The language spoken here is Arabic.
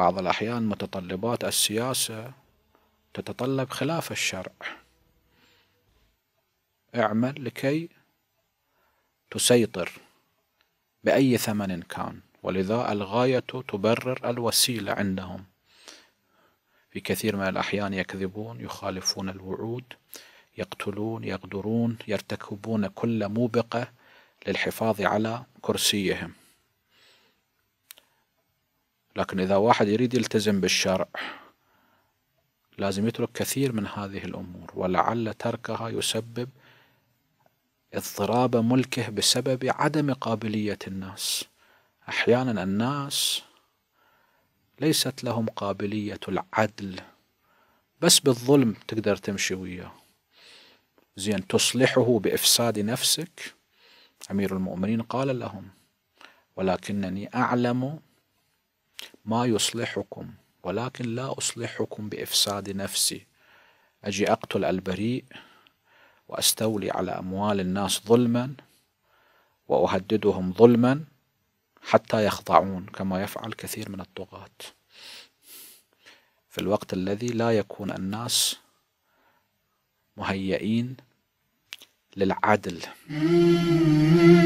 بعض الأحيان متطلبات السياسة تتطلب خلاف الشرع اعمل لكي تسيطر بأي ثمن كان ولذا الغاية تبرر الوسيلة عندهم في كثير من الأحيان يكذبون يخالفون الوعود يقتلون يغدرون يرتكبون كل موبقة للحفاظ على كرسيهم لكن إذا واحد يريد يلتزم بالشرع لازم يترك كثير من هذه الأمور ولعل تركها يسبب اضطراب ملكه بسبب عدم قابلية الناس أحيانا الناس ليست لهم قابلية العدل بس بالظلم تقدر تمشي وياه زين تصلحه بإفساد نفسك أمير المؤمنين قال لهم ولكنني أعلم ما يصلحكم ولكن لا أصلحكم بإفساد نفسي أجي أقتل البريء وأستولي على أموال الناس ظلما وأهددهم ظلما حتى يخضعون كما يفعل كثير من الطغاة في الوقت الذي لا يكون الناس مهيئين للعدل